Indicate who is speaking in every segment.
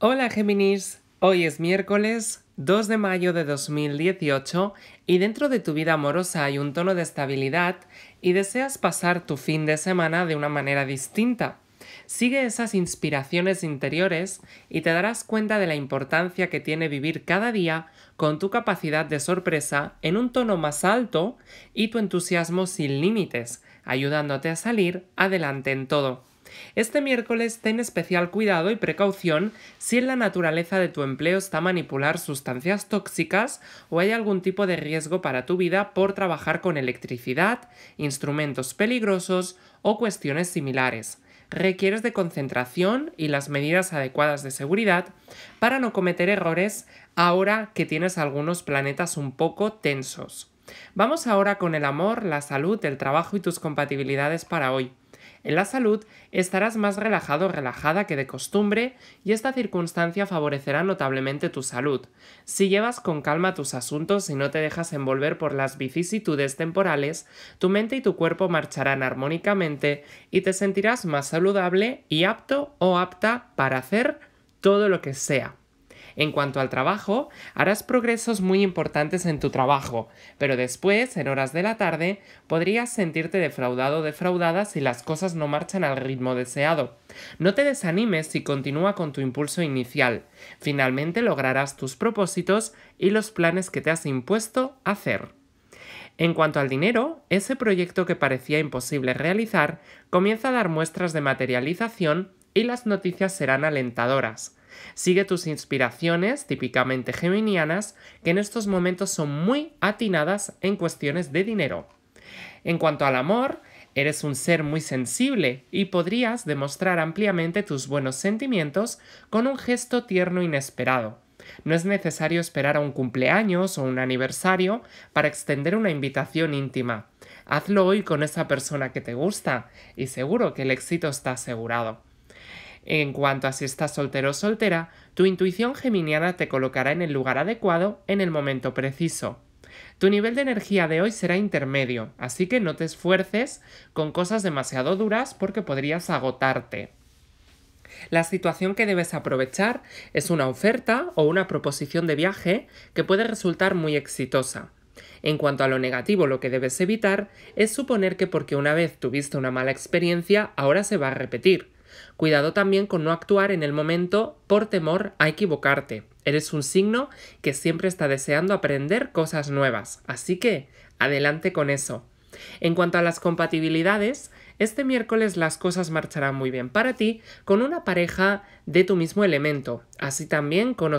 Speaker 1: Hola Géminis, hoy es miércoles 2 de mayo de 2018 y dentro de tu vida amorosa hay un tono de estabilidad y deseas pasar tu fin de semana de una manera distinta. Sigue esas inspiraciones interiores y te darás cuenta de la importancia que tiene vivir cada día con tu capacidad de sorpresa en un tono más alto y tu entusiasmo sin límites, ayudándote a salir adelante en todo. Este miércoles ten especial cuidado y precaución si en la naturaleza de tu empleo está manipular sustancias tóxicas o hay algún tipo de riesgo para tu vida por trabajar con electricidad, instrumentos peligrosos o cuestiones similares. Requieres de concentración y las medidas adecuadas de seguridad para no cometer errores ahora que tienes algunos planetas un poco tensos. Vamos ahora con el amor, la salud, el trabajo y tus compatibilidades para hoy. En la salud estarás más relajado o relajada que de costumbre y esta circunstancia favorecerá notablemente tu salud. Si llevas con calma tus asuntos y no te dejas envolver por las vicisitudes temporales, tu mente y tu cuerpo marcharán armónicamente y te sentirás más saludable y apto o apta para hacer todo lo que sea. En cuanto al trabajo, harás progresos muy importantes en tu trabajo, pero después, en horas de la tarde, podrías sentirte defraudado o defraudada si las cosas no marchan al ritmo deseado. No te desanimes si continúa con tu impulso inicial. Finalmente lograrás tus propósitos y los planes que te has impuesto hacer. En cuanto al dinero, ese proyecto que parecía imposible realizar comienza a dar muestras de materialización y las noticias serán alentadoras. Sigue tus inspiraciones, típicamente geminianas, que en estos momentos son muy atinadas en cuestiones de dinero. En cuanto al amor, Eres un ser muy sensible y podrías demostrar ampliamente tus buenos sentimientos con un gesto tierno inesperado. No es necesario esperar a un cumpleaños o un aniversario para extender una invitación íntima. Hazlo hoy con esa persona que te gusta y seguro que el éxito está asegurado. En cuanto a si estás soltero o soltera, tu intuición geminiana te colocará en el lugar adecuado en el momento preciso. Tu nivel de energía de hoy será intermedio, así que no te esfuerces con cosas demasiado duras porque podrías agotarte. La situación que debes aprovechar es una oferta o una proposición de viaje que puede resultar muy exitosa. En cuanto a lo negativo, lo que debes evitar es suponer que porque una vez tuviste una mala experiencia, ahora se va a repetir. Cuidado también con no actuar en el momento por temor a equivocarte. Eres un signo que siempre está deseando aprender cosas nuevas, así que adelante con eso. En cuanto a las compatibilidades, este miércoles las cosas marcharán muy bien para ti con una pareja de tu mismo elemento, así también con,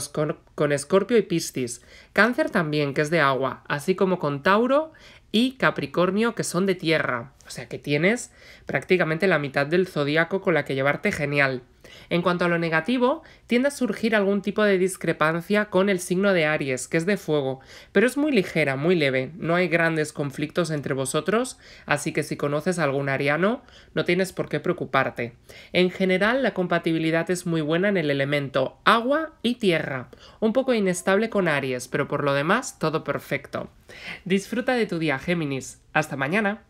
Speaker 1: Escorpio y Piscis, Cáncer también, que es de agua, así como con Tauro y Capricornio, que son de tierra. O sea que tienes prácticamente la mitad del zodiaco con la que llevarte genial. En cuanto a lo negativo, tiende a surgir algún tipo de discrepancia con el signo de Aries, que es de fuego, pero es muy ligera, muy leve, no hay grandes conflictos entre vosotros, así que si conoces algún ariano, no tienes por qué preocuparte. En general, la compatibilidad es muy buena en el elemento agua y tierra, un poco inestable con Aries, pero por lo demás, todo perfecto. Disfruta de tu día, Géminis. Hasta mañana.